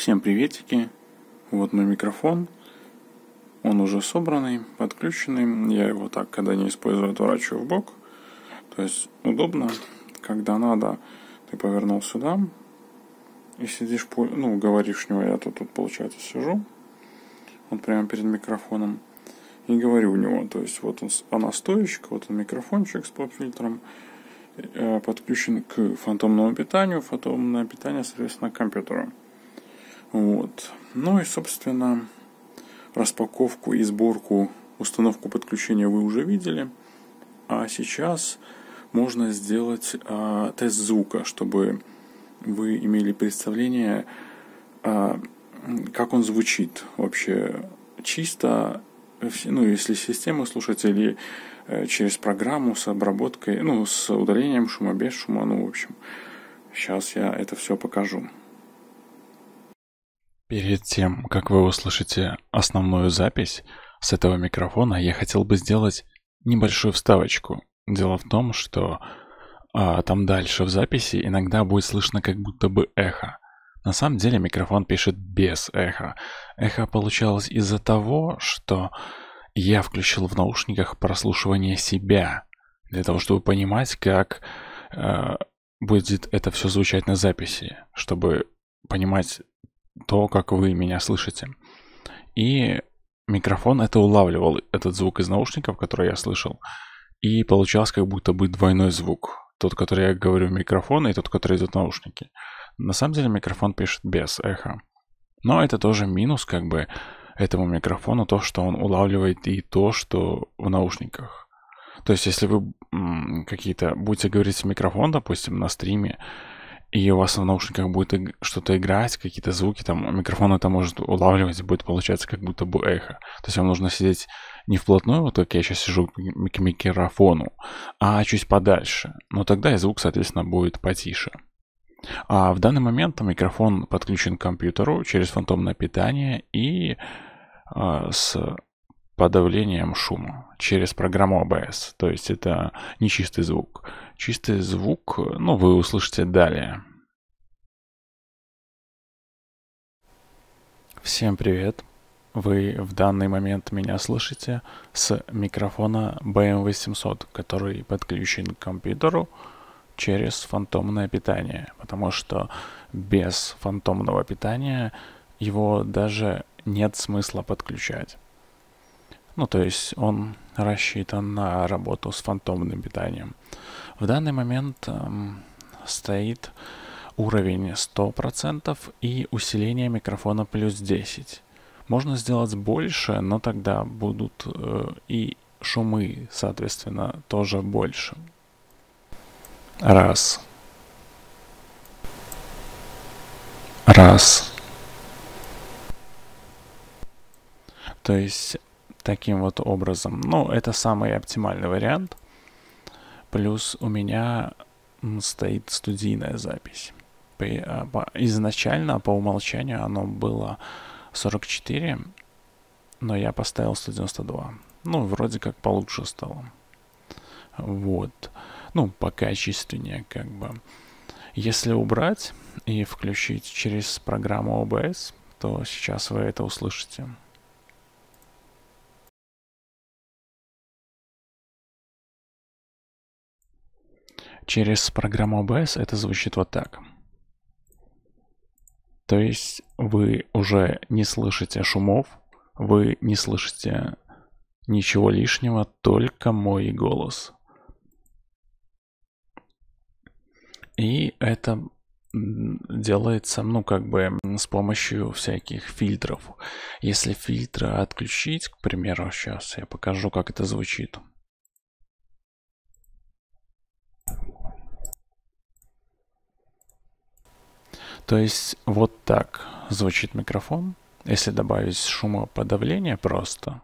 Всем приветики. Вот мой микрофон. Он уже собранный, подключенный. Я его так, когда не использую, отворачиваю в бок. То есть удобно, когда надо, ты повернул сюда и сидишь, ну, говоришь него, я тут, тут получается, сижу. Вот прямо перед микрофоном и говорю у него. То есть вот он, она стоечка, вот он микрофончик с поп-фильтром э, подключен к фантомному питанию, фантомное питание, соответственно, к компьютеру. Вот. Ну и, собственно, распаковку и сборку, установку подключения вы уже видели. А сейчас можно сделать а, тест звука, чтобы вы имели представление, а, как он звучит вообще чисто, ну, если система слушать или э, через программу с обработкой, ну, с удалением шума, без шума, ну, в общем. Сейчас я это все покажу. Перед тем, как вы услышите основную запись с этого микрофона, я хотел бы сделать небольшую вставочку. Дело в том, что а, там дальше в записи иногда будет слышно как будто бы эхо. На самом деле микрофон пишет без эха. Эхо получалось из-за того, что я включил в наушниках прослушивание себя. Для того, чтобы понимать, как э, будет это все звучать на записи. Чтобы понимать то, как вы меня слышите. И микрофон это улавливал, этот звук из наушников, который я слышал. И получалось как будто бы двойной звук. Тот, который я говорю в микрофон, и тот, который идет в наушники. На самом деле микрофон пишет без эха, Но это тоже минус как бы этому микрофону, то, что он улавливает и то, что в наушниках. То есть, если вы какие-то будете говорить в микрофон, допустим, на стриме, и у вас в наушниках будет что-то играть, какие-то звуки, там микрофон это может улавливать, и будет получаться как будто бы эхо. То есть вам нужно сидеть не вплотную, вот как я сейчас сижу к микрофону, а чуть подальше. Но тогда и звук, соответственно, будет потише. А в данный момент микрофон подключен к компьютеру через фантомное питание и э, с подавлением шума через программу OBS. То есть это не чистый звук. Чистый звук, ну, вы услышите далее. Всем привет! Вы в данный момент меня слышите с микрофона BM800, который подключен к компьютеру через фантомное питание, потому что без фантомного питания его даже нет смысла подключать. Ну, то есть он рассчитан на работу с фантомным питанием. В данный момент эм, стоит уровень 100% и усиление микрофона плюс 10. Можно сделать больше, но тогда будут э, и шумы, соответственно, тоже больше. Раз. Раз. То есть таким вот образом. Ну, это самый оптимальный вариант. Плюс у меня стоит студийная запись. А, изначально по умолчанию оно было 44, но я поставил 192. Ну, вроде как получше стало. Вот. Ну, покачественнее как бы. Если убрать и включить через программу OBS, то сейчас вы это услышите. Через программу OBS это звучит вот так. То есть вы уже не слышите шумов, вы не слышите ничего лишнего, только мой голос. И это делается, ну, как бы с помощью всяких фильтров. Если фильтры отключить, к примеру, сейчас я покажу, как это звучит. То есть вот так звучит микрофон. Если добавить шумоподавление просто,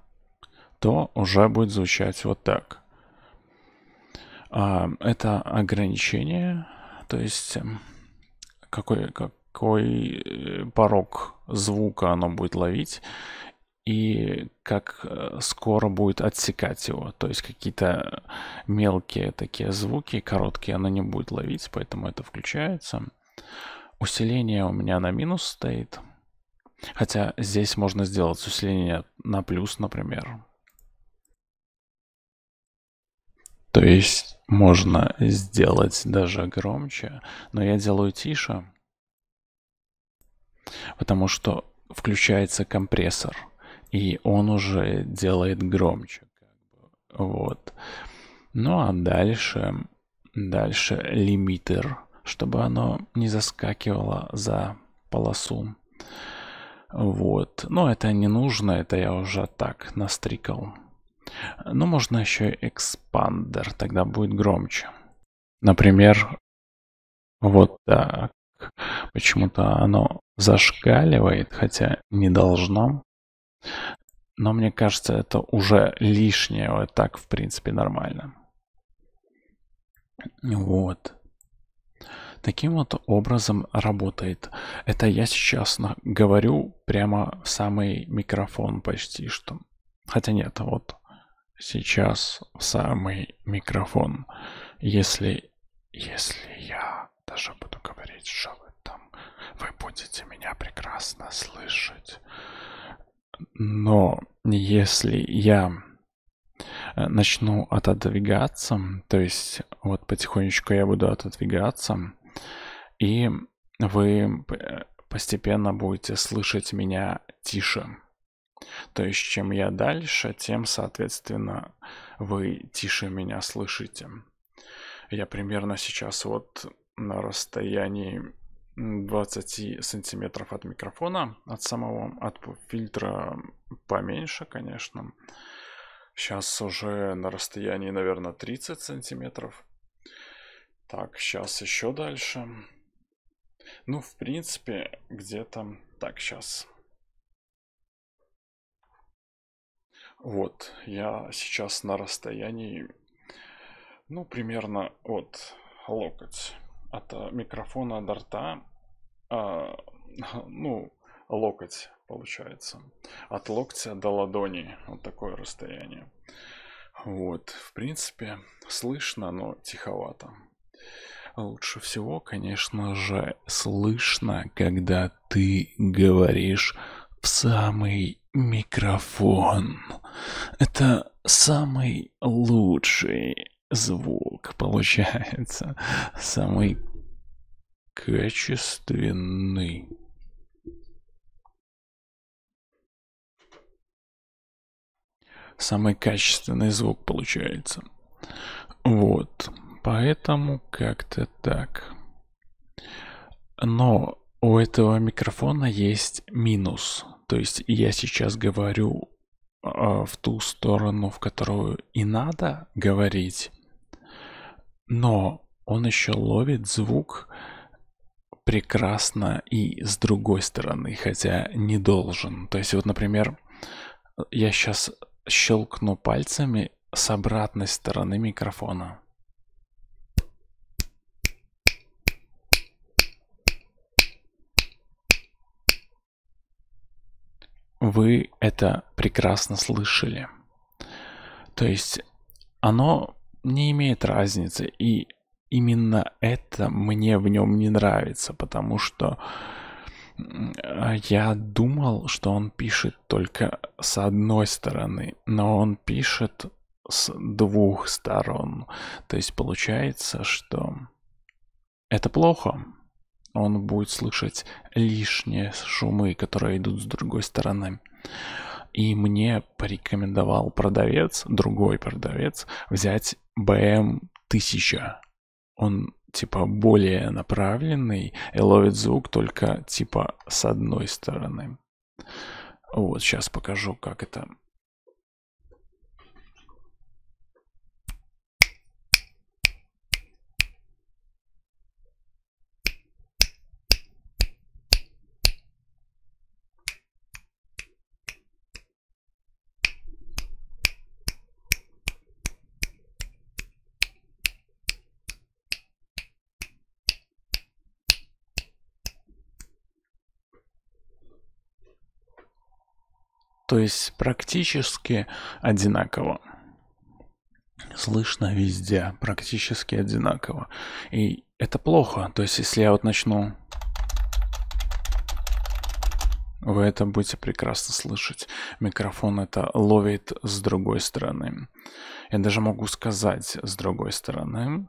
то уже будет звучать вот так. А, это ограничение, то есть эм, какой, какой э, порог звука оно будет ловить и как э, скоро будет отсекать его. То есть какие-то мелкие такие звуки, короткие, оно не будет ловить, поэтому это включается. Усиление у меня на минус стоит. Хотя здесь можно сделать усиление на плюс, например. То есть можно сделать даже громче, но я делаю тише, потому что включается компрессор, и он уже делает громче. Вот. Ну а дальше, дальше лимитер чтобы оно не заскакивало за полосу. Вот. Но это не нужно, это я уже так настрикал. Но можно еще и экспандер, тогда будет громче. Например, вот так. Почему-то оно зашкаливает, хотя не должно. Но мне кажется, это уже лишнее. Вот так, в принципе, нормально. Вот таким вот образом работает. Это я сейчас говорю прямо в самый микрофон почти что. Хотя нет, вот сейчас в самый микрофон. Если, если я даже буду говорить, что вы там, вы будете меня прекрасно слышать. Но если я э, начну отодвигаться, то есть вот потихонечку я буду отодвигаться, и вы э, постепенно будете слышать меня тише. То есть, чем я дальше, тем, соответственно, вы тише меня слышите. Я примерно сейчас вот на расстоянии 20 сантиметров от микрофона, от самого, от фильтра поменьше, конечно. Сейчас уже на расстоянии, наверное, 30 сантиметров. Так, сейчас еще дальше. Ну, в принципе, где-то... Так, сейчас. Вот, я сейчас на расстоянии, ну, примерно от локоть. От э, микрофона до рта, а, ну, локоть получается. От локтя до ладони, вот такое расстояние. Вот, в принципе, слышно, но тиховато. А лучше всего, конечно же, слышно, когда ты говоришь в самый микрофон. Это самый лучший звук получается, самый качественный. Самый качественный звук получается. Вот. Поэтому как-то так. Но у этого микрофона есть минус. То есть я сейчас говорю а, в ту сторону, в которую и надо говорить. Но он еще ловит звук прекрасно и с другой стороны, хотя не должен. То есть вот, например, я сейчас щелкну пальцами с обратной стороны микрофона. вы это прекрасно слышали. То есть оно не имеет разницы. И именно это мне в нем не нравится, потому что э, я думал, что он пишет только с одной стороны, но он пишет с двух сторон. То есть получается, что это плохо он будет слышать лишние шумы, которые идут с другой стороны. И мне порекомендовал продавец, другой продавец, взять BM1000. Он типа более направленный и ловит звук только типа с одной стороны. Вот сейчас покажу, как это то есть практически одинаково. Слышно везде, практически одинаково. И это плохо. То есть, если я вот начну вы это будете прекрасно слышать. Микрофон это ловит с другой стороны. Я даже могу сказать с другой стороны.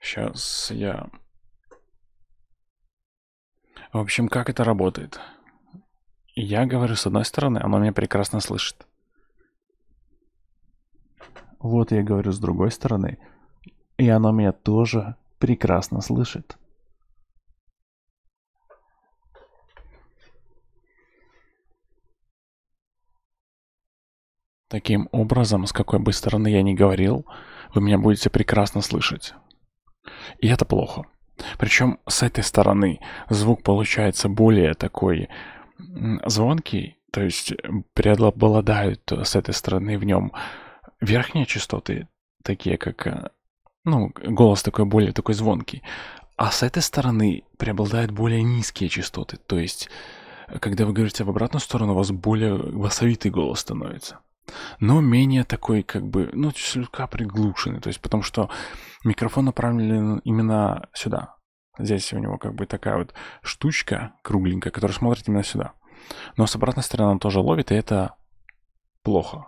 Сейчас я... В общем, как это работает? Я говорю с одной стороны, оно меня прекрасно слышит. Вот я говорю с другой стороны, и оно меня тоже прекрасно слышит. Таким образом, с какой бы стороны я ни говорил, вы меня будете прекрасно слышать. И это плохо. Причем с этой стороны звук получается более такой звонкий, то есть э, преобладают э, с этой стороны в нем верхние частоты, такие как, э, ну, голос такой более такой звонкий, а с этой стороны преобладают более низкие частоты, то есть, когда вы говорите в обратную сторону, у вас более басовитый голос становится но менее такой, как бы, ну, слегка приглушенный, то есть потому что микрофон направлен именно сюда, Здесь у него как бы такая вот штучка кругленькая, которая смотрит именно сюда. Но с обратной стороны он тоже ловит, и это плохо.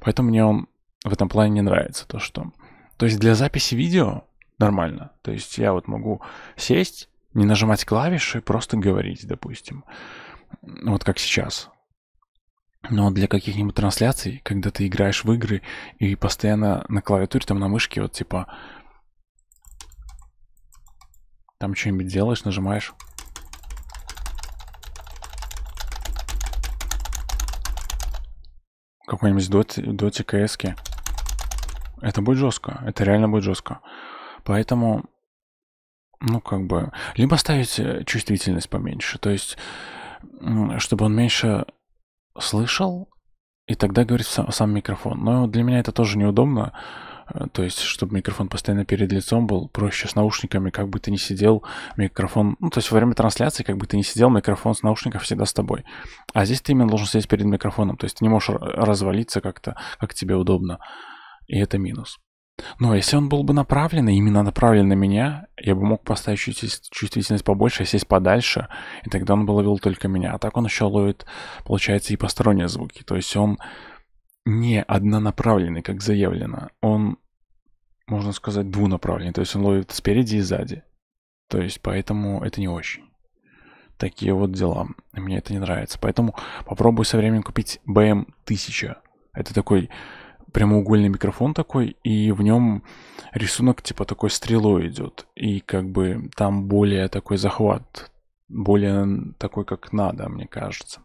Поэтому мне он в этом плане не нравится. То, что... то есть для записи видео нормально. То есть я вот могу сесть, не нажимать клавиши, просто говорить, допустим. Вот как сейчас. Но для каких-нибудь трансляций, когда ты играешь в игры и постоянно на клавиатуре, там на мышке, вот типа там что-нибудь делаешь, нажимаешь. Какой-нибудь доти доте кс Это будет жестко. Это реально будет жестко. Поэтому, ну как бы... Либо ставить э, чувствительность поменьше. То есть, чтобы он меньше слышал, и тогда говорит сам, сам микрофон. Но для меня это тоже неудобно. Э, то есть, чтобы микрофон постоянно перед лицом был, проще с наушниками, как бы ты ни сидел, микрофон... Ну, то есть, во время трансляции, как бы ты ни сидел, микрофон с наушников всегда с тобой. А здесь ты именно должен сидеть перед микрофоном, то есть ты не можешь развалиться как-то, как тебе удобно. И это минус. Но ну, а если он был бы направлен, именно направлен на меня, я бы мог поставить чувствительность побольше, сесть подальше, и тогда он бы ловил только меня. А так он еще ловит, получается, и посторонние звуки. То есть он не однонаправленный, как заявлено. Он, можно сказать, двунаправленный. То есть он ловит спереди и сзади. То есть поэтому это не очень. Такие вот дела. Мне это не нравится. Поэтому попробую со временем купить BM1000. Это такой прямоугольный микрофон такой, и в нем рисунок типа такой стрелой идет. И как бы там более такой захват, более такой, как надо, мне кажется.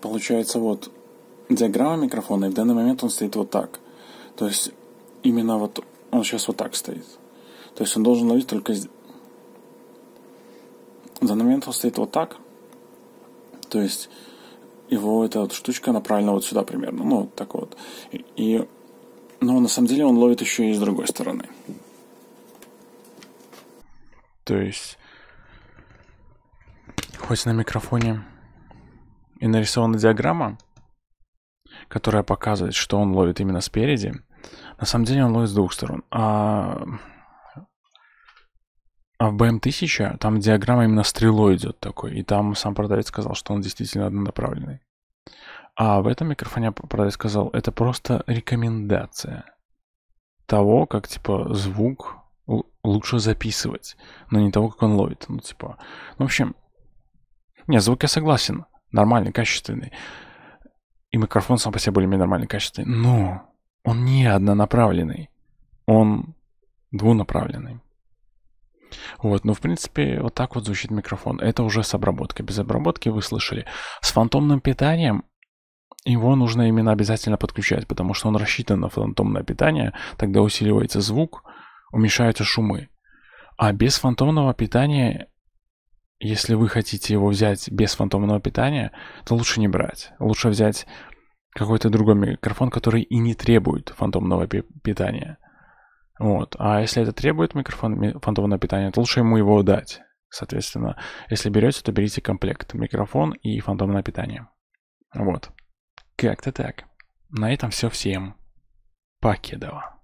Получается вот диаграмма микрофона, и в данный момент он стоит вот так. То есть именно вот он сейчас вот так стоит. То есть он должен ловить только... В данный момент он стоит вот так. То есть его эта вот штучка направлена вот сюда примерно. Ну, вот так вот. И... Но на самом деле он ловит еще и с другой стороны. То есть... Хоть на микрофоне и нарисована диаграмма, которая показывает, что он ловит именно спереди. На самом деле он ловит с двух сторон. А, а в BM1000 там диаграмма именно стрелой идет такой. И там сам продавец сказал, что он действительно однонаправленный. А в этом микрофоне продавец сказал, это просто рекомендация того, как типа звук лучше записывать, но не того, как он ловит. Ну, типа. Ну, в общем, не, звук я согласен нормальный, качественный. И микрофон сам по себе более-менее нормальный, качественный. Но он не однонаправленный. Он двунаправленный. Вот, ну, в принципе, вот так вот звучит микрофон. Это уже с обработкой. Без обработки вы слышали. С фантомным питанием его нужно именно обязательно подключать, потому что он рассчитан на фантомное питание, тогда усиливается звук, уменьшаются шумы. А без фантомного питания если вы хотите его взять без фантомного питания, то лучше не брать. Лучше взять какой-то другой микрофон, который и не требует фантомного питания. Вот. А если это требует микрофон фантомного питания, то лучше ему его дать. Соответственно, если берете, то берите комплект микрофон и фантомное питание. Вот. Как-то так. На этом все всем. Покедова.